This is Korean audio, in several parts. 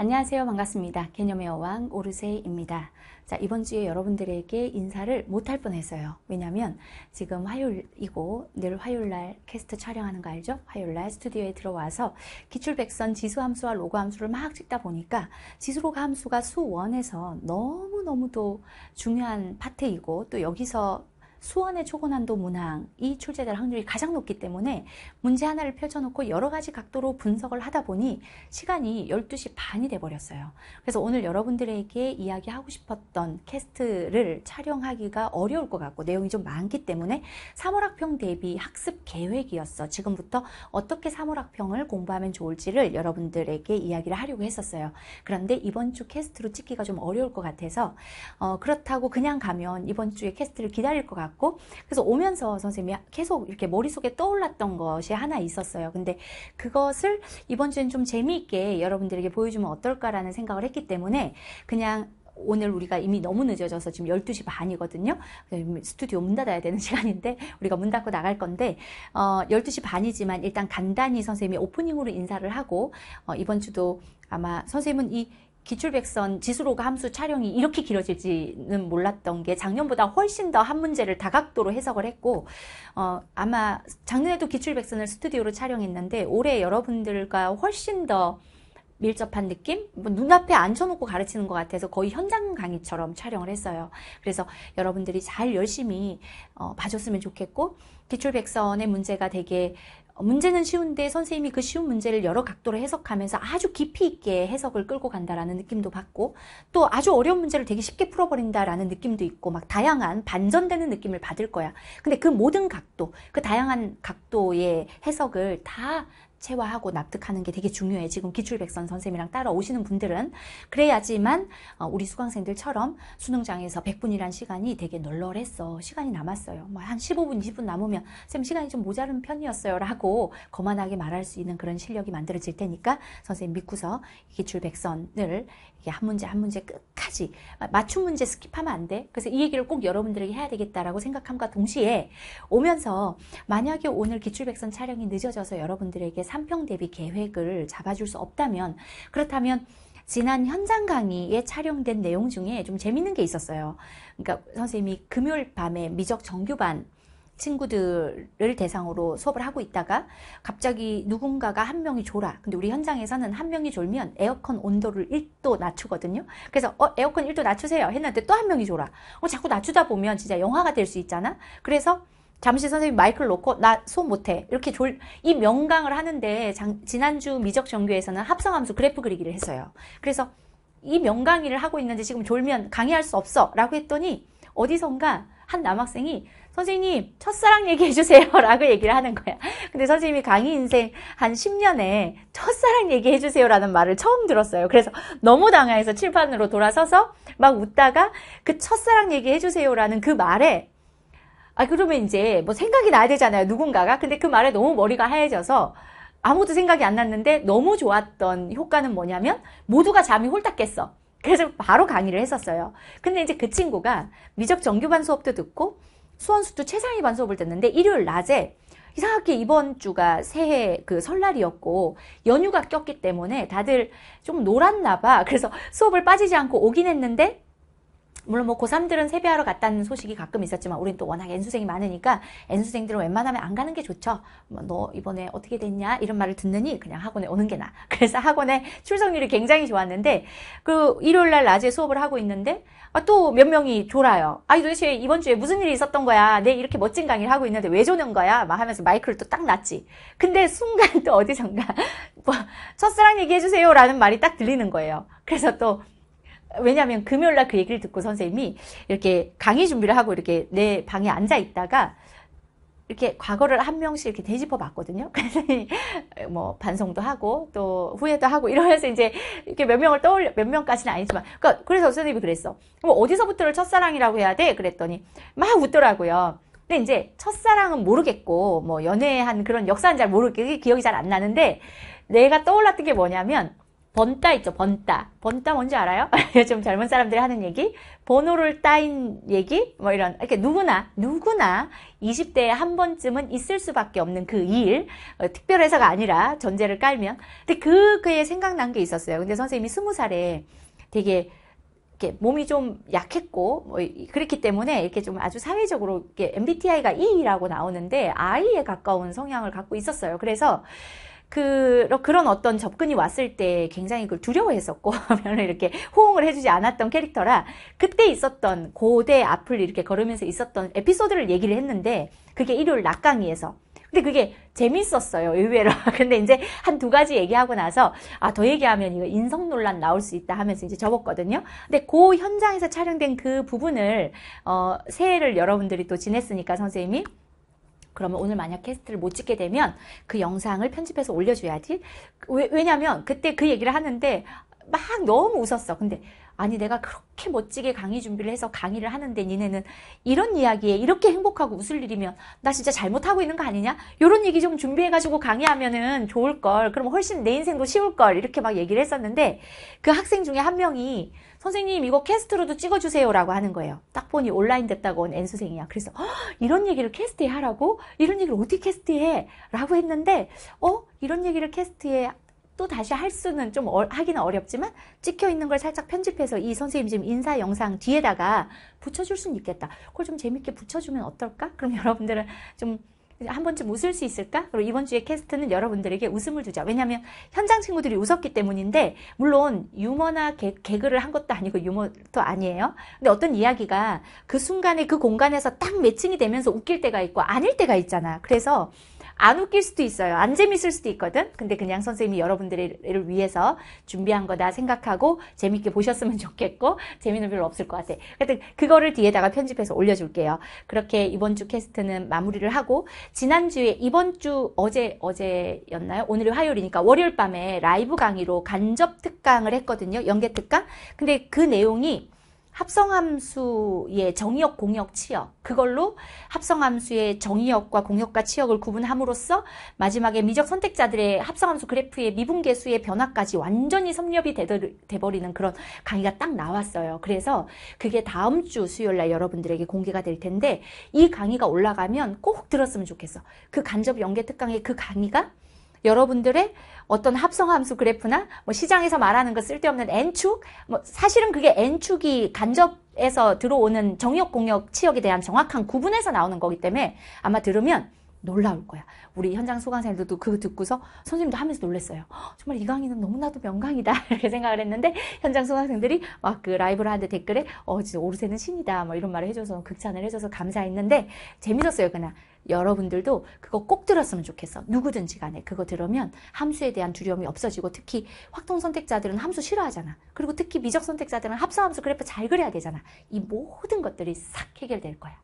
안녕하세요. 반갑습니다. 개념의 여왕 오르세입니다. 자, 이번 주에 여러분들에게 인사를 못할 뻔했어요. 왜냐면 지금 화요일이고 늘 화요일날 캐스트 촬영하는 거 알죠? 화요일날 스튜디오에 들어와서 기출백선 지수함수와 로그함수를 막 찍다 보니까 지수로그 함수가 수원에서 너무너무도 중요한 파트이고 또 여기서 수원의 초고난도 문항이 출제될 확률이 가장 높기 때문에 문제 하나를 펼쳐놓고 여러 가지 각도로 분석을 하다 보니 시간이 12시 반이 돼버렸어요. 그래서 오늘 여러분들에게 이야기하고 싶었던 캐스트를 촬영하기가 어려울 것 같고 내용이 좀 많기 때문에 3월학평 대비 학습 계획이었어. 지금부터 어떻게 3월학평을 공부하면 좋을지를 여러분들에게 이야기를 하려고 했었어요. 그런데 이번 주 캐스트로 찍기가 좀 어려울 것 같아서 어, 그렇다고 그냥 가면 이번 주에 캐스트를 기다릴 것 같고 같고 그래서 오면서 선생님이 계속 이렇게 머릿속에 떠올랐던 것이 하나 있었어요. 근데 그것을 이번 주엔 좀 재미있게 여러분들에게 보여주면 어떨까라는 생각을 했기 때문에 그냥 오늘 우리가 이미 너무 늦어져서 지금 12시 반이거든요. 스튜디오 문 닫아야 되는 시간인데 우리가 문 닫고 나갈 건데 어 12시 반이지만 일단 간단히 선생님이 오프닝으로 인사를 하고 어 이번 주도 아마 선생님은 이 기출백선 지수로가 함수 촬영이 이렇게 길어질지는 몰랐던 게 작년보다 훨씬 더 한 문제를 다각도로 해석을 했고 어, 아마 작년에도 기출백선을 스튜디오로 촬영했는데 올해 여러분들과 훨씬 더 밀접한 느낌? 뭐 눈앞에 앉혀놓고 가르치는 것 같아서 거의 현장 강의처럼 촬영을 했어요. 그래서 여러분들이 잘 열심히 어, 봐줬으면 좋겠고 기출백선의 문제가 되게 어, 문제는 쉬운데 선생님이 그 쉬운 문제를 여러 각도로 해석하면서 아주 깊이 있게 해석을 끌고 간다라는 느낌도 받고 또 아주 어려운 문제를 되게 쉽게 풀어버린다라는 느낌도 있고 막 다양한 반전되는 느낌을 받을 거야. 근데 그 모든 각도, 그 다양한 각도의 해석을 다 체화하고 납득하는 게 되게 중요해. 지금 기출백선 선생님이랑 따라오시는 분들은. 그래야지만 어, 우리 수강생들처럼 수능장에서 100분이란 시간이 되게 널널했어. 시간이 남았어요. 뭐 한 15분, 20분 남으면 선생님 시간이 좀 모자른 편이었어요. 라고 거만하게 말할 수 있는 그런 실력이 만들어질 테니까 선생님 믿고서 기출백선을 한 문제 한 문제 끝 끝지 맞춤 문제 스킵하면 안 돼. 그래서 이 얘기를 꼭 여러분들에게 해야 되겠다라고 생각함과 동시에 오면서 만약에 오늘 기출백선 촬영이 늦어져서 여러분들에게 3평 대비 계획을 잡아줄 수 없다면 그렇다면 지난 현장 강의에 촬영된 내용 중에 좀 재밌는 게 있었어요. 그러니까 선생님이 금요일 밤에 미적 정규반 친구들을 대상으로 수업을 하고 있다가 갑자기 누군가가 한 명이 졸아. 근데 우리 현장에서는 한 명이 졸면 에어컨 온도를 1도 낮추거든요. 그래서 어, 에어컨 1도 낮추세요 했는데 또 한 명이 졸아. 어, 자꾸 낮추다 보면 진짜 영화가 될 수 있잖아. 그래서 잠시 선생님 마이크를 놓고 나 손 못해 이렇게 졸 이 명강을 하는데 장, 지난주 미적 정규에서는 합성함수 그래프 그리기를 했어요. 그래서 이 명강의를 하고 있는데 지금 졸면 강의할 수 없어라고 했더니 어디선가 한 남학생이 선생님 첫사랑 얘기해 주세요 라고 얘기를 하는 거야 근데 선생님이 강의 인생 한 10년에 첫사랑 얘기해 주세요 라는 말을 처음 들었어요 그래서 너무 당황해서 칠판으로 돌아서서 막 웃다가 그 첫사랑 얘기해 주세요 라는 그 말에 아 그러면 이제 뭐 생각이 나야 되잖아요 누군가가 근데 그 말에 너무 머리가 하얘져서 아무도 생각이 안 났는데 너무 좋았던 효과는 뭐냐면 모두가 잠이 홀딱 깼어 그래서 바로 강의를 했었어요. 근데 이제 그 친구가 미적 정규반 수업도 듣고 수원숙주 최상위 반수업을 듣는데 일요일 낮에 이상하게 이번 주가 새해 그 설날이었고 연휴가 꼈기 때문에 다들 좀 놀았나 봐. 그래서 수업을 빠지지 않고 오긴 했는데 물론 뭐 고3들은 세배하러 갔다는 소식이 가끔 있었지만 우린 또 워낙 N수생이 많으니까 N수생들은 웬만하면 안 가는 게 좋죠. 뭐 너 이번에 어떻게 됐냐? 이런 말을 듣느니 그냥 학원에 오는 게 나. 그래서 학원에 출석률이 굉장히 좋았는데 그 일요일 날 낮에 수업을 하고 있는데 아, 또 몇 명이 졸아요. 아니 도대체 이번 주에 무슨 일이 있었던 거야? 내 이렇게 멋진 강의를 하고 있는데 왜 조는 거야? 막 하면서 마이크를 또 딱 놨지. 근데 순간 또 어디선가 뭐 첫사랑 얘기해 주세요라는 말이 딱 들리는 거예요. 그래서 또 왜냐하면 금요일 날그 얘기를 듣고 선생님이 이렇게 강의 준비를 하고 이렇게 내 방에 앉아 있다가 이렇게 과거를 한 명씩 이렇게 되짚어 봤거든요. 그래서 뭐 반성도 하고 또 후회도 하고 이러면서 이제 이렇게 몇 명을 떠올려 몇 명까지는 아니지만 그러니까 그래서 선생님이 그랬어. 그럼 어디서부터를 첫사랑이라고 해야 돼? 그랬더니 막 웃더라고요. 근데 이제 첫사랑은 모르겠고 뭐 연애한 그런 역사는 잘모르게 기억이 잘 안 나는데 내가 떠올랐던 게 뭐냐면 번따 있죠. 번따. 번따 뭔지 알아요? 좀 젊은 사람들이 하는 얘기? 번호를 따인 얘기? 뭐 이런. 이렇게 누구나, 누구나 20대에 한 번쯤은 있을 수밖에 없는 그 일. 어, 특별해서가 아니라 전제를 깔면. 근데 그, 그에 생각난 게 있었어요. 근데 선생님이 20살에 되게 이렇게 몸이 좀 약했고 뭐 그렇기 때문에 이렇게 좀 아주 사회적으로 이렇게 MBTI가 E라고 나오는데 I에 가까운 성향을 갖고 있었어요. 그래서 그, 그런 어떤 접근이 왔을 때 굉장히 그걸 두려워했었고, 면을 이렇게 호응을 해주지 않았던 캐릭터라, 그때 있었던 고대 앞을 이렇게 걸으면서 있었던 에피소드를 얘기를 했는데, 그게 일요일 낙강이에서. 근데 그게 재밌었어요, 의외로. 근데 이제 한 두 가지 얘기하고 나서, 아, 더 얘기하면 이거 인성 논란 나올 수 있다 하면서 이제 접었거든요. 근데 그 현장에서 촬영된 그 부분을, 어, 새해를 여러분들이 또 지냈으니까, 선생님이. 그러면 오늘 만약 캐스트를 못 찍게 되면 그 영상을 편집해서 올려줘야지. 왜, 왜냐면 그때 그 얘기를 하는데 막 너무 웃었어. 근데 아니 내가 그렇게 멋지게 강의 준비를 해서 강의를 하는데 니네는 이런 이야기에 이렇게 행복하고 웃을 일이면 나 진짜 잘못하고 있는 거 아니냐? 이런 얘기 좀 준비해가지고 강의하면은 좋을 걸. 그럼 훨씬 내 인생도 쉬울 걸. 이렇게 막 얘기를 했었는데 그 학생 중에 한 명이 선생님 이거 캐스트로도 찍어주세요라고 하는 거예요. 딱 보니 온라인 됐다고 온 N수생이야. 그래서 이런 얘기를 캐스트에 하라고? 이런 얘기를 어떻게 캐스트해? 라고 했는데 어? 이런 얘기를 캐스트에 또 다시 할 수는 좀 어, 하기는 어렵지만 찍혀 있는 걸 살짝 편집해서 이 선생님 지금 인사 영상 뒤에다가 붙여줄 수는 있겠다. 그걸 좀 재밌게 붙여주면 어떨까? 그럼 여러분들은 좀한 번쯤 웃을 수 있을까? 그리고 이번 주에 캐스트는 여러분들에게 웃음을 주자. 왜냐하면 현장 친구들이 웃었기 때문인데 물론 유머나 개, 개그를 한 것도 아니고 유머도 아니에요. 근데 어떤 이야기가 그 순간에 그 공간에서 딱 매칭이 되면서 웃길 때가 있고 아닐 때가 있잖아. 그래서 안 웃길 수도 있어요. 안 재밌을 수도 있거든. 근데 그냥 선생님이 여러분들을 위해서 준비한 거다 생각하고 재밌게 보셨으면 좋겠고 재미는 별로 없을 것 같아. 하여튼 그거를 뒤에다가 편집해서 올려줄게요. 그렇게 이번 주 캐스트는 마무리를 하고 지난주에 이번 주 어제 어제였나요? 오늘이 화요일이니까 월요일 밤에 라이브 강의로 간접 특강을 했거든요. 연계 특강. 근데 그 내용이 합성함수의 정의역, 공역, 치역 그걸로 합성함수의 정의역과 공역과 치역을 구분함으로써 마지막에 미적 선택자들의 합성함수 그래프의 미분계수의 변화까지 완전히 섭렵이 돼버리는 그런 강의가 딱 나왔어요. 그래서 그게 다음 주 수요일 날 여러분들에게 공개가 될 텐데 이 강의가 올라가면 꼭 들었으면 좋겠어. 그 간접 연계 특강의 그 강의가 여러분들의 어떤 합성함수 그래프나 뭐 시장에서 말하는 거 쓸데없는 N축 뭐 사실은 그게 N축이 간접에서 들어오는 정역 공역 치역에 대한 정확한 구분에서 나오는 거기 때문에 아마 들으면 놀라울 거야. 우리 현장 소강생들도 그거 듣고서 선생님도 하면서 놀랐어요. 정말 이 강의는 너무나도 명강이다. 이렇게 생각을 했는데 현장 소강생들이 막 그 라이브를 하는데 댓글에 어, 진짜 오르세는 신이다. 뭐 이런 말을 해줘서 극찬을 해줘서 감사했는데 재밌었어요. 그냥 여러분들도 그거 꼭 들었으면 좋겠어. 누구든지 간에 그거 들으면 함수에 대한 두려움이 없어지고 특히 확통 선택자들은 함수 싫어하잖아. 그리고 특히 미적 선택자들은 합성함수 그래프 잘 그려야 되잖아. 이 모든 것들이 싹 해결될 거야.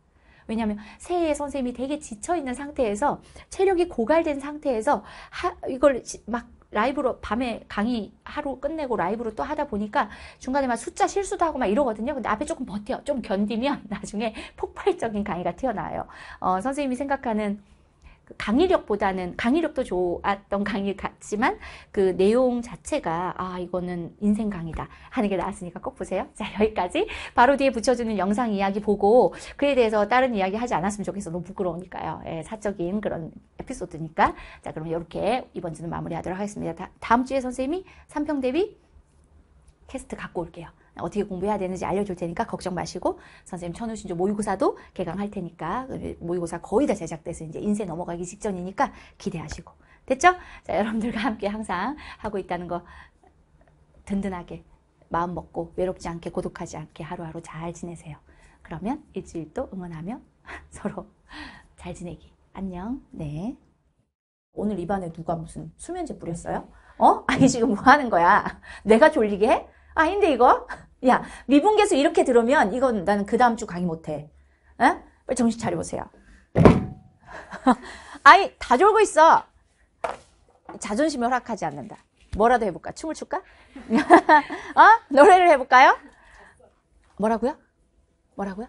왜냐하면 새해 선생님이 되게 지쳐있는 상태에서 체력이 고갈된 상태에서 하, 이걸 막 라이브로 밤에 강의 하루 끝내고 라이브로 또 하다 보니까 중간에 막 숫자 실수도 하고 막 이러거든요. 근데 앞에 조금 버텨. 좀 견디면 나중에 폭발적인 강의가 튀어나와요. 어, 선생님이 생각하는 그 강의력보다는 강의력도 좋았던 강의 같지만 그 내용 자체가 아 이거는 인생 강의다 하는 게 나왔으니까 꼭 보세요 자 여기까지 바로 뒤에 붙여주는 영상 이야기 보고 그에 대해서 다른 이야기 하지 않았으면 좋겠어 너무 부끄러우니까요 예, 사적인 그런 에피소드니까 자 그럼 이렇게 이번 주는 마무리하도록 하겠습니다 다, 다음 주에 선생님이 삼평 대비 캐스트 갖고 올게요 어떻게 공부해야 되는지 알려줄 테니까 걱정 마시고 선생님 천우신조 모의고사도 개강할 테니까 모의고사 거의 다 제작돼서 이제 인쇄 넘어가기 직전이니까 기대하시고 됐죠? 자 여러분들과 함께 항상 하고 있다는 거 든든하게 마음 먹고 외롭지 않게 고독하지 않게 하루하루 잘 지내세요. 그러면 일주일 또 응원하며 서로 잘 지내기. 안녕. 네. 오늘 입안에 누가 무슨 수면제 뿌렸어요? 어? 아니 지금 뭐 하는 거야? 내가 졸리게 해? 아닌데 이거? 야 미분계수 이렇게 들으면 이건 나는 그 다음 주 강의 못해. 에? 빨리 정신 차려보세요. 아이 다 졸고 있어. 자존심이 허락하지 않는다. 뭐라도 해볼까? 춤을 출까? 어? 노래를 해볼까요? 뭐라고요? 뭐라고요?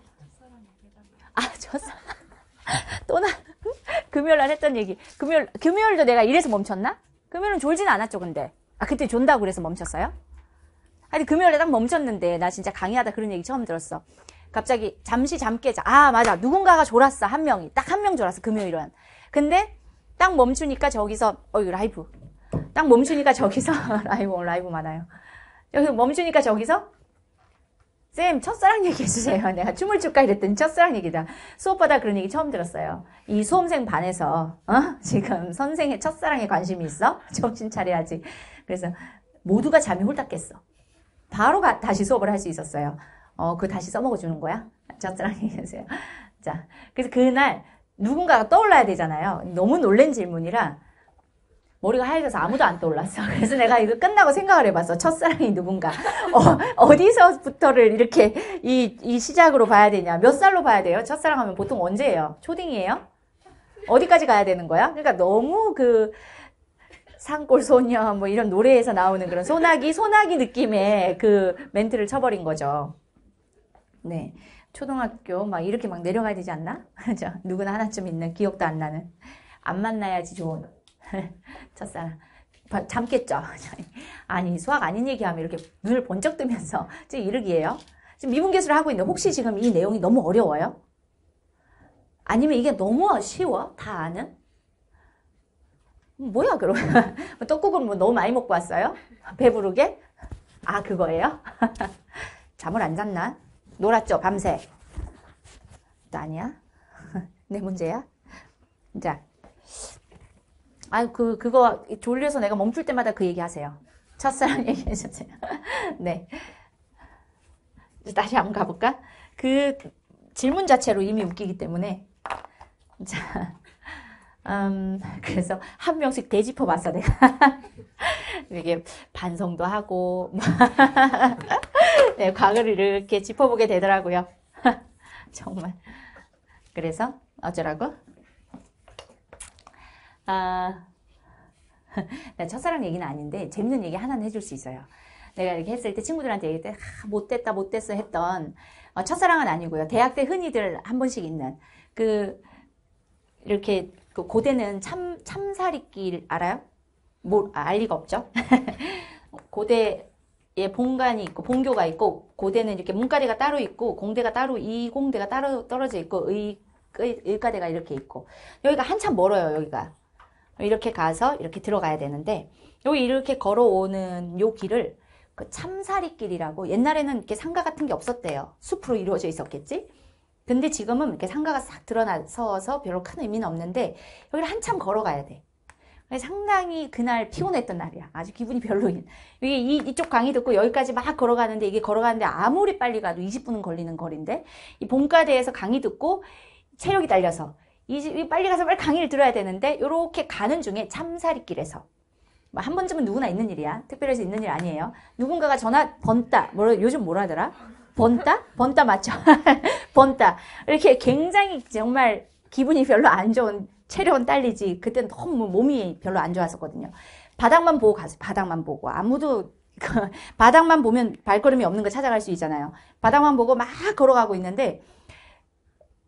아, 저 사람. 또나 금요일 날 했던 얘기. 금요일 금요일도 내가 이래서 멈췄나? 금요일은 졸진 않았죠, 근데. 아, 그때 존다고 그래서 멈췄어요? 아니 금요일에 딱 멈췄는데 나 진짜 강의하다 그런 얘기 처음 들었어. 갑자기 잠시 잠 깨자. 아 맞아 누군가가 졸았어 한 명이 딱 한 명 졸았어 금요일은. 근데 딱 멈추니까 저기서 어이 라이브. 딱 멈추니까 저기서 라이브 라이브 많아요. 여기 멈추니까 저기서 쌤 첫사랑 얘기해 주세요. 내가 춤을 출까 이랬더니 첫사랑 얘기다. 수업하다 그런 얘기 처음 들었어요. 이 수험생 반에서 어? 지금 선생의 첫사랑에 관심이 있어? 정신 차려야지. 그래서 모두가 잠이 홀딱 깼어. 바로 가, 다시 수업을 할 수 있었어요. 어, 그 다시 써먹어 주는 거야? 저랑 얘기하세요. 자, 그래서 그날 누군가가 떠올라야 되잖아요. 너무 놀란 질문이라 머리가 하얘져서 아무도 안 떠올랐어. 그래서 내가 이거 끝나고 생각을 해봤어. 첫사랑이 누군가. 어, 어 디서부터를 이렇게 이, 이 시작으로 봐야 되냐. 몇 살로 봐야 돼요? 첫사랑 하면 보통 언제예요? 초딩이에요? 어디까지 가야 되는 거야? 그러니까 너무 그, 산골 소녀 뭐 이런 노래에서 나오는 그런 소나기 소나기 느낌의 그 멘트를 쳐버린 거죠. 네. 초등학교 막 이렇게 막 내려가야 되지 않나? 그죠? 누구나 하나쯤 있는 기억도 안 나는 안 만나야지 좋은 첫사랑 잠겠죠. 아니 수학 아닌 얘기하면 이렇게 눈을 번쩍 뜨면서 지금 이르기예요. 지금 미분계수를 하고 있는데 혹시 지금 이 내용이 너무 어려워요? 아니면 이게 너무 쉬워? 다 아는? 뭐야 그러면 떡국을뭐 너무 많이 먹고 왔어요? 배부르게? 아 그거예요? 잠을 안 잤나? 놀았죠 밤새? 아니야? 내 문제야? 자, 아그 그거 졸려서 내가 멈출 때마다 그 얘기하세요. 첫사랑 얘기해 주세요. 네, 다시 한번 가볼까? 그 질문 자체로 이미 웃기기 때문에 자. 음, 그래서 한 명씩 되짚어 봤어, 내가. 이게 반성도 하고, 네, 과거를 이렇게 짚어보게 되더라고요. 정말. 그래서, 어쩌라고? 아, 첫사랑 얘기는 아닌데, 재밌는 얘기 하나는 해줄 수 있어요. 내가 이렇게 했을 때 친구들한테 얘기할 때, 아, 못됐다, 못됐어 했던, 어, 첫사랑은 아니고요. 대학 때 흔히들 한 번씩 있는, 그, 이렇게 그 고대는 참 참사리길 알아요? 뭐, 아, 알 리가 없죠. 고대에 본관이 있고 본교가 있고 고대는 이렇게 문과대가 따로 있고 공대가 따로 이공대가 따로 떨어져 있고 의, 의과대가 이렇게 있고 여기가 한참 멀어요 여기가 이렇게 가서 이렇게 들어가야 되는데 여기 이렇게 걸어오는 요 길을 그 참사리길이라고 옛날에는 이렇게 상가 같은 게 없었대요 숲으로 이루어져 있었겠지 근데 지금은 이렇게 상가가 싹 드러나서 서 별로 큰 의미는 없는데 여기를 한참 걸어가야 돼. 상당히 그날 피곤했던 날이야. 아주 기분이 별로인. 이게 이, 이쪽 강의 듣고 여기까지 막 걸어가는데 이게 걸어가는데 아무리 빨리 가도 20분은 걸리는 거리인데 이 본가대에서 강의 듣고 체력이 달려서이 빨리 가서 빨리 강의를 들어야 되는데 이렇게 가는 중에 참사리길에서 뭐 한 번쯤은 누구나 있는 일이야. 특별해서 있는 일 아니에요. 누군가가 전화 번다뭐 요즘 뭐라 하더라? 번따? 번따 맞죠? 번따. 이렇게 굉장히 정말 기분이 별로 안 좋은 체력은 딸리지 그때 너무 몸이 별로 안 좋았었거든요. 바닥만 보고 가서 바닥만 보고 아무도 그 바닥만 보면 발걸음이 없는 거 찾아갈 수 있잖아요. 바닥만 보고 막 걸어가고 있는데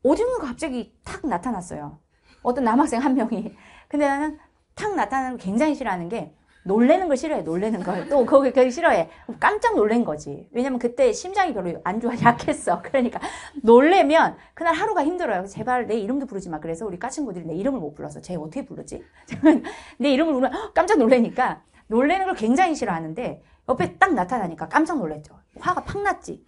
오징어가 갑자기 탁 나타났어요. 어떤 남학생 한 명이. 근데 나는 탁 나타나는 걸 굉장히 싫어하는 게 놀래는 걸 싫어해, 놀래는 걸. 또, 그거 되게 싫어해. 깜짝 놀란 거지. 왜냐면 그때 심장이 별로 안 좋아, 약했어. 그러니까, 놀래면, 그날 하루가 힘들어요. 제발 내 이름도 부르지 마. 그래서 우리 까친구들이 내 이름을 못 불러서, 쟤 어떻게 부르지? 내 이름을 부르면 깜짝 놀래니까, 놀래는 걸 굉장히 싫어하는데, 옆에 딱 나타나니까 깜짝 놀랐죠. 화가 팍 났지.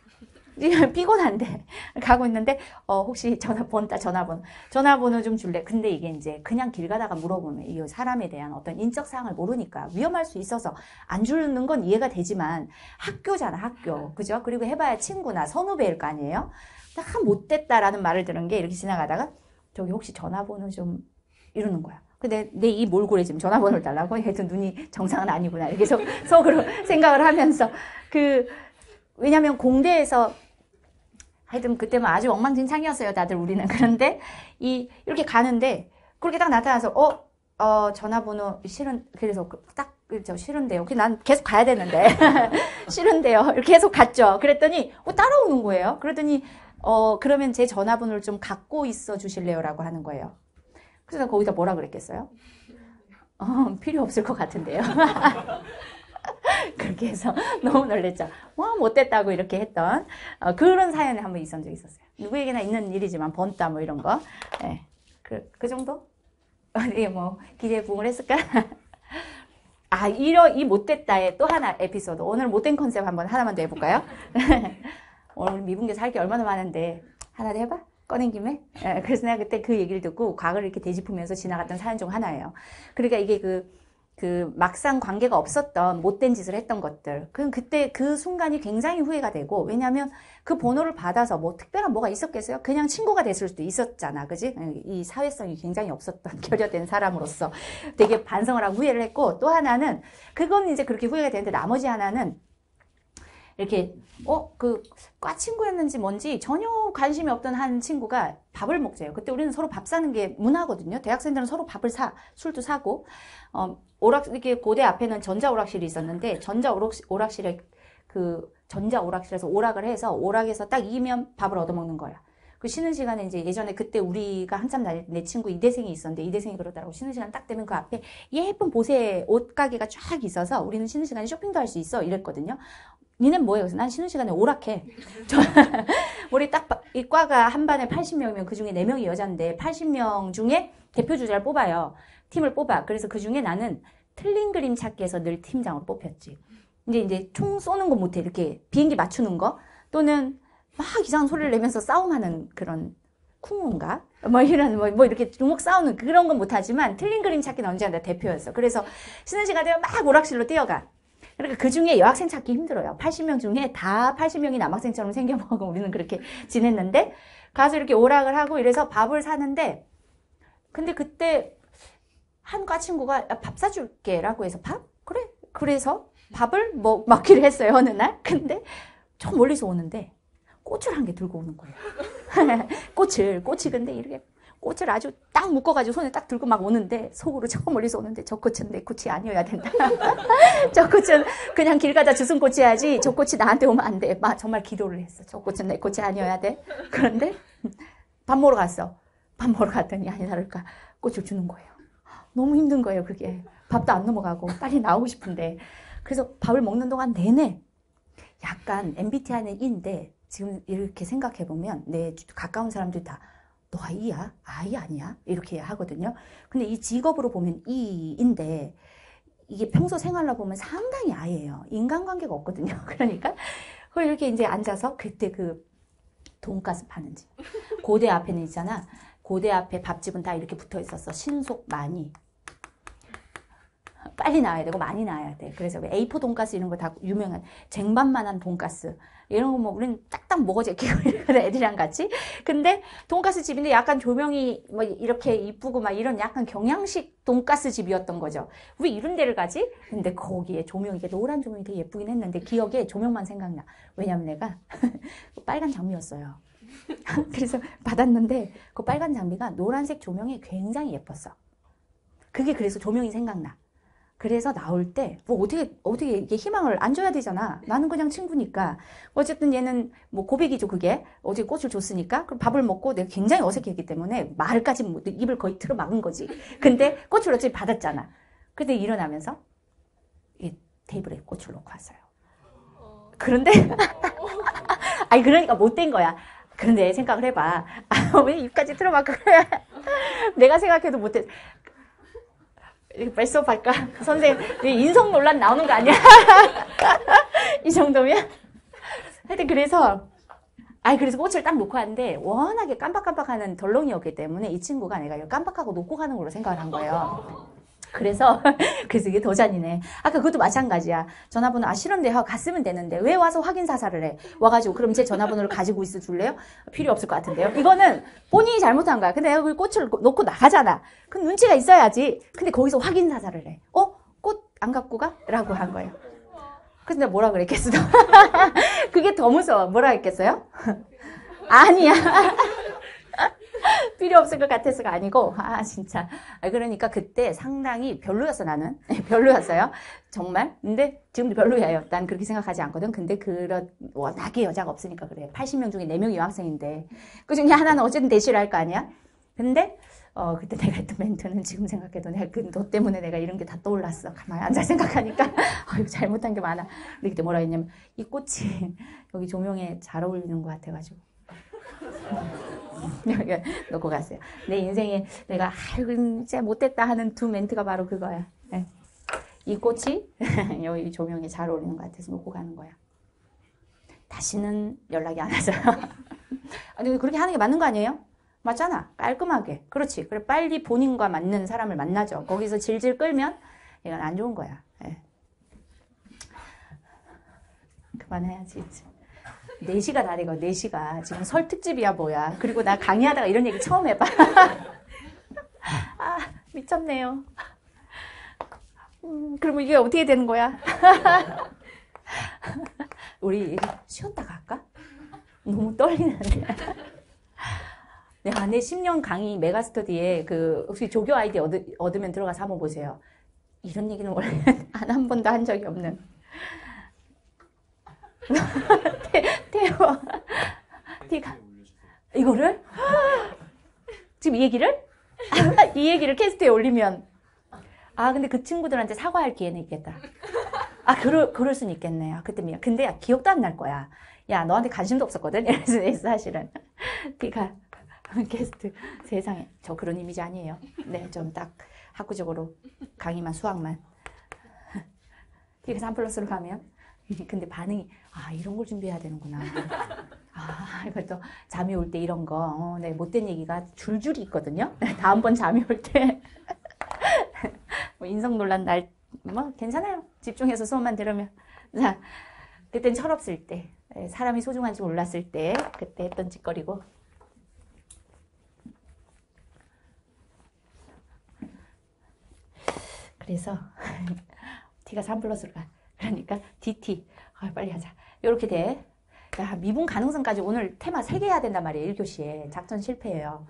피곤한데 가고 있는데 어 혹시 전화번호 아, 전화번호 전화번호 좀 줄래 근데 이게 이제 그냥 길 가다가 물어보면 이 사람에 대한 어떤 인적 사항을 모르니까 위험할 수 있어서 안 주는 건 이해가 되지만 학교잖아 학교 그죠 그리고 해봐야 친구나 선후배일 거 아니에요 딱 아, 못됐다라는 말을 들은 게 이렇게 지나가다가 저기 혹시 전화번호 좀 이러는 거야 근데 내 이 몰골에 지금 전화번호를 달라고 해도 눈이 정상은 아니구나 이렇게 속, 속으로 생각을 하면서 그 왜냐면 공대에서 하여튼 그때는 아주 엉망진창이었어요. 다들 우리는. 그런데 이 이렇게 가는데 그렇게 딱 나타나서 어, 어 전화번호 싫은 그래서 그 딱저 싫은데요. 난 계속 가야 되는데 싫은데요. 이렇게 계속 갔죠. 그랬더니 어, 따라오는 거예요. 그랬더니 어 그러면 제 전화번호를 좀 갖고 있어 주실래요라고 하는 거예요. 그래서 거기다 뭐라 그랬겠어요? 어, 필요 없을 것 같은데요. 그렇게 해서 너무 놀랬죠. 와, 뭐, 못됐다고 이렇게 했던 어, 그런 사연이 한번있었 적이 있었어요. 누구에게나 있는 일이지만 번따 뭐 이런 거. 네. 그, 그 정도? 어디에 뭐기대 부응을 했을까? 아, 이러, 이 못됐다의 또 하나 에피소드. 오늘 못된 컨셉 한번 하나만 더 해볼까요? 오늘 미분교사 할게 얼마나 많은데 하나 더 해봐? 꺼낸 김에? 예, 그래서 내가 그때 그 얘기를 듣고 과거를 이렇게 되짚으면서 지나갔던 사연 중 하나예요. 그러니까 이게 그그 막상 관계가 없었던 못된 짓을 했던 것들. 그럼 그때 그 순간이 굉장히 후회가 되고 왜냐면그 번호를 받아서 뭐 특별한 뭐가 있었겠어요? 그냥 친구가 됐을 수도 있었잖아, 그지? 이 사회성이 굉장히 없었던 결여된 사람으로서 되게 반성을 하고 후회를 했고 또 하나는 그건 이제 그렇게 후회가 되는데 나머지 하나는 이렇게 어그 과 친구였는지 뭔지 전혀 관심이 없던 한 친구가 밥을 먹자요 그때 우리는 서로 밥 사는 게 문화거든요. 대학생들은 서로 밥을 사 술도 사고 어, 오락 이렇게 고대 앞에는 전자 오락실이 있었는데 전자 오락실, 오락실에 그 전자 오락실에서 오락을 해서 오락에서 딱 이기면 밥을 얻어먹는 거야. 그 쉬는 시간에 이제 예전에 그때 우리가 한참 날, 내 친구 이대생이 있었는데 이대생이 그러더라고 쉬는 시간 딱 되면 그 앞에 예쁜 보세 옷 가게가 쫙 있어서 우리는 쉬는 시간에 쇼핑도 할 수 있어 이랬거든요. 니는 뭐해? 그래서 난 쉬는 시간에 오락해. 저, 우리 딱, 이과가 한 반에 80명이면 그 중에 4명이 여잔데 80명 중에 대표 주자를 뽑아요. 팀을 뽑아. 그래서 그 중에 나는 틀린 그림 찾기에서 늘 팀장으로 뽑혔지. 이제 이제 총 쏘는 거 못해. 이렇게 비행기 맞추는 거. 또는 막 이상한 소리를 내면서 싸움하는 그런 쿵우인가? 뭐 이런, 뭐, 뭐 이렇게 주먹 싸우는 그런 건 못하지만 틀린 그림 찾기는 언제나 대표였어. 그래서 쉬는 시간에 막 오락실로 뛰어가. 그러니까 그 중에 여학생 찾기 힘들어요. 80명 중에 다 80명이 남학생처럼 생겨먹고 우리는 그렇게 지냈는데 가서 이렇게 오락을 하고 이래서 밥을 사는데 근데 그때 한 과친구가 밥 사줄게 라고 해서 밥? 그래 그래서 밥을 뭐 먹기로 했어요 어느 날 근데 저 멀리서 오는데 꽃을 한 개 들고 오는 거예요 꽃을 꽃이 근데 이렇게 꽃을 아주 딱 묶어가지고 손에 딱 들고 막 오는데 속으로 저 멀리서 오는데 저 꽃은 내 꽃이 아니어야 된다. 저 꽃은 그냥 길 가다 주순 꽃이야지 저 꽃이 나한테 오면 안 돼. 막 정말 기도를 했어. 저 꽃은 내 꽃이 아니어야 돼. 그런데 밥 먹으러 갔어. 밥 먹으러 갔더니 아니 다를까 꽃을 주는 거예요. 너무 힘든 거예요 그게. 밥도 안 넘어가고 빨리 나오고 싶은데. 그래서 밥을 먹는 동안 내내 약간 MBTI는 인데 지금 이렇게 생각해 보면 내 가까운 사람들 다 너아 이야? 아이 아니야? 이렇게 하거든요. 근데 이 직업으로 보면 이인데 이게 평소 생활로 보면 상당히 아예요. 인간관계가 없거든요. 그러니까 그걸 이렇게 이제 앉아서 그때 그 돈가스 파는지 고대 앞에는 있잖아. 고대 앞에 밥집은 다 이렇게 붙어 있었어. 신속 많이 빨리 나와야 되고 많이 나와야 돼. 그래서 A4 돈가스 이런 거 다 유명한 쟁반만한 돈가스 이런 거 뭐 우리는 딱딱 먹어제 끼고 애들이랑 같이. 근데 돈가스 집인데 약간 조명이 뭐 이렇게 이쁘고 막 이런 약간 경양식 돈가스 집이었던 거죠. 왜 이런 데를 가지? 근데 거기에 조명 이게 노란 조명이 되게 예쁘긴 했는데 기억에 조명만 생각나. 왜냐면 내가 그 빨간 장미였어요. 그래서 받았는데 그 빨간 장미가 노란색 조명이 굉장히 예뻤어. 그게 그래서 조명이 생각나. 그래서 나올 때 뭐 어떻게 어떻게 이게 희망을 안 줘야 되잖아. 네. 나는 그냥 친구니까. 어쨌든 얘는 뭐 고백이죠 그게. 어제 꽃을 줬으니까 그럼 밥을 먹고 내가 굉장히 어색했기 때문에 말까지 못 뭐 입을 거의 틀어 막은 거지. 근데 꽃을 어차피 받았잖아. 근데 일어나면서 이 테이블에 꽃을 놓고 왔어요. 그런데 아니 그러니까 못 된 거야. 그런데 생각을 해봐. 아, 왜 입까지 틀어막고 그래? 내가 생각해도 못해. 벌써 발까 선생님, 인성 논란 나오는 거 아니야? 이 정도면? 하여튼 그래서, 아 그래서 꽃을 딱 놓고 왔는데, 워낙에 깜빡깜빡 하는 덜렁이였기 때문에 이 친구가 내가 깜빡하고 놓고 가는 걸로 생각을 한 거예요. 그래서 그래서 이게 더 잔인해. 아까 그것도 마찬가지야. 전화번호 아 싫은데 갔으면 되는데 왜 와서 확인 사살을 해? 와가지고 그럼 제 전화번호를 가지고 있어 줄래요? 필요 없을 것 같은데요. 이거는 본인이 잘못한 거야. 근데 내가 꽃을 놓고 나가잖아. 그 눈치가 있어야지. 근데 거기서 확인 사살을 해. 어? 꽃 안 갖고 가? 라고 한 거예요. 근데 뭐라 그랬겠어? 그게 더 무서워. 뭐라 했겠어요? 아니야. 필요 없을 것 같아서가 아니고 아 진짜 아, 그러니까 그때 상당히 별로였어 나는 예, 별로였어요 정말 근데 지금도 별로예요 난 그렇게 생각하지 않거든 근데 그런 워낙에 여자가 없으니까 그래 80명 중에 4명이 여학생인데 그 중에 하나는 어쨌든 대시를 할 거 아니야 근데 어, 그때 내가 했던 멘트는 지금 생각해도 내가 그, 너 때문에 내가 이런 게 다 떠올랐어. 가만히 앉아 생각하니까. 어이 잘못한 게 많아. 근데 그때 뭐라 했냐면, 이 꽃이 여기 조명에 잘 어울리는 것 같아가지고. 예, 놓고 갔어요. 내 인생에 내가 아유 진짜 못됐다 하는 두 멘트가 바로 그거야. 네. 이 꽃이 여기 조명에 잘 어울리는 것 같아서 놓고 가는 거야. 다시는 연락이 안 하죠. 아니 그렇게 하는 게 맞는 거 아니에요? 맞잖아. 깔끔하게. 그렇지. 그래 빨리 본인과 맞는 사람을 만나죠. 거기서 질질 끌면 이건 안 좋은 거야. 네. 그만해야지. 4시가 다 돼가 4시가 지금 설 특집이야 뭐야 그리고 나 강의하다가 이런 얘기 처음 해봐 아 미쳤네요 음, 그러면 이게 어떻게 되는 거야 우리 쉬었다 갈까? 너무 떨리는데 내 네, 안에 10년 강의 메가스터디에 그 혹시 조교 아이디 얻으, 얻으면 들어가서 한번 보세요 이런 얘기는 원래 안 한 번도 한 적이 없는 태워. 네가 이거를 지금 이 얘기를 이 얘기를 캐스트에 올리면 아 근데 그 친구들한테 사과할 기회는 있겠다. 아 그럴 그럴 순 있겠네요. 그때 미안. 근데 야, 기억도 안 날 거야. 야 너한테 관심도 없었거든. 이랬어 사실은. 네가 게스트 세상에 저 그런 이미지 아니에요. 네, 좀 딱 학구적으로 강의만 수학만. 그래3 플러스로 가면 근데 반응이 아 이런 걸 준비해야 되는구나. 아 그래서 잠이 올 때 이런 거 어, 네, 못된 얘기가 줄줄이 있거든요. 다음번 잠이 올때뭐 인성 논란 날 뭐 괜찮아요. 집중해서 수업만 들으면 자 그땐 철없을 때 네, 사람이 소중한지 몰랐을 때 그때 했던 짓거리고 그래서 T가 3 플러스로 가. 그러니까 DT. 아, 빨리 하자. 이렇게 돼. 야, 미분 가능성까지 오늘 테마 3개 해야 된단 말이에요. 1교시에. 작전 실패예요.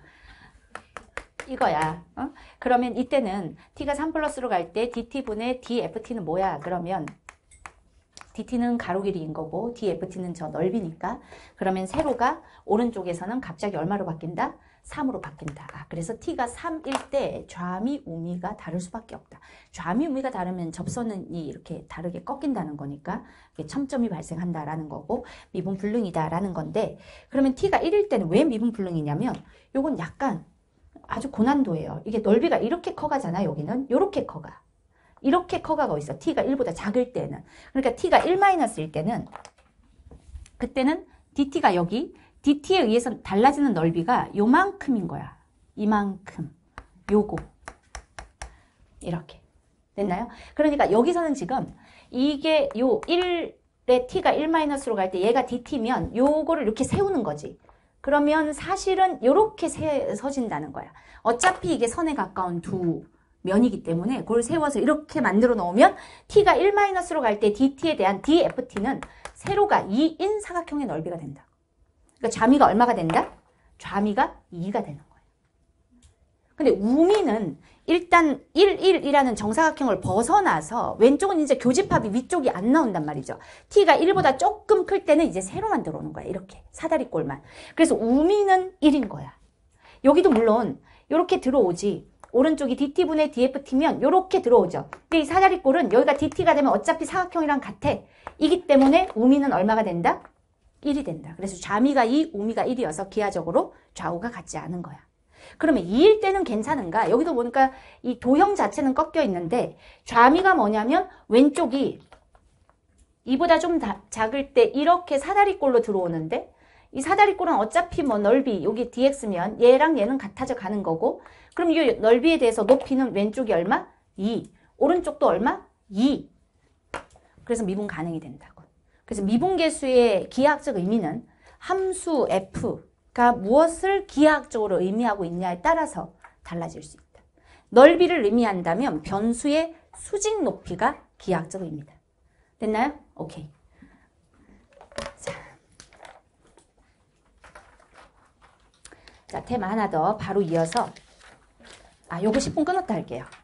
이거야. 어? 그러면 이때는 t가 3 플러스로 갈 때 dt분의 dft는 뭐야? 그러면 dt는 가로 길이인 거고 dft는 저 넓이니까 그러면 세로가 오른쪽에서는 갑자기 얼마로 바뀐다? 3으로 바뀐다. 아, 그래서 t가 3일 때 좌미 우미가 다를 수밖에 없다. 좌미 우미가 다르면 접선은 이렇게 다르게 꺾인다는 거니까 첨점이 발생한다라는 거고 미분 불능이다라는 건데 그러면 t가 1일 때는 왜 미분 불능이냐면 이건 약간 아주 고난도예요. 이게 넓이가 이렇게 커가잖아 여기는 이렇게 커가. 이렇게 커가고 있어. t가 1보다 작을 때는. 그러니까 t가 1일 때는 그때는 dt가 여기, DT에 의해서 달라지는 넓이가 요만큼인 거야. 이만큼. 요거. 이렇게. 됐나요? 그러니까 여기서는 지금 이게 요 1의 t가 1-로 마이너스갈때 얘가 dt면 요거를 이렇게 세우는 거지. 그러면 사실은 요렇게 서진다는 거야. 어차피 이게 선에 가까운 두 면이기 때문에 그걸 세워서 이렇게 만들어 놓으면 t가 1-로 마이너스갈때 dt에 대한 dft는 세로가 2인 사각형의 넓이가 된다. 그러니까 자미가 얼마가 된다? 좌미가 2가 되는 거예요. 근데 우미는 일단 1, 1이라는 정사각형을 벗어나서 왼쪽은 이제 교집합이 위쪽이 안 나온단 말이죠. t가 1보다 조금 클 때는 이제 세로만 들어오는 거야. 이렇게 사다리꼴만. 그래서 우미는 1인 거야. 여기도 물론 이렇게 들어오지 오른쪽이 DT분의 DFT면 이렇게 들어오죠. 근데 이 사다리꼴은 여기가 DT가 되면 어차피 사각형이랑 같아. 이기 때문에 우미는 얼마가 된다? 1이 된다. 그래서 좌미가 2, 우미가 1이어서 기하적으로 좌우가 같지 않은 거야. 그러면 2일 때는 괜찮은가? 여기도 보니까 이 도형 자체는 꺾여 있는데 좌미가 뭐냐면 왼쪽이 이보다 좀 다, 작을 때 이렇게 사다리꼴로 들어오는데 이 사다리꼴은 어차피 뭐 넓이 여기 dx면 얘랑 얘는 같아져 가는 거고 그럼 이 넓이에 대해서 높이는 왼쪽이 얼마? 2 오른쪽도 얼마? 2 그래서 미분 가능이 된다. 그래서 미분계수의 기하학적 의미는 함수 F가 무엇을 기하학적으로 의미하고 있냐에 따라서 달라질 수 있다. 넓이를 의미한다면 변수의 수직 높이가 기하학적 의미다. 됐나요? 오케이. 자. 자, 템 하나 더 바로 이어서 아, 요거 10분 끊었다 할게요.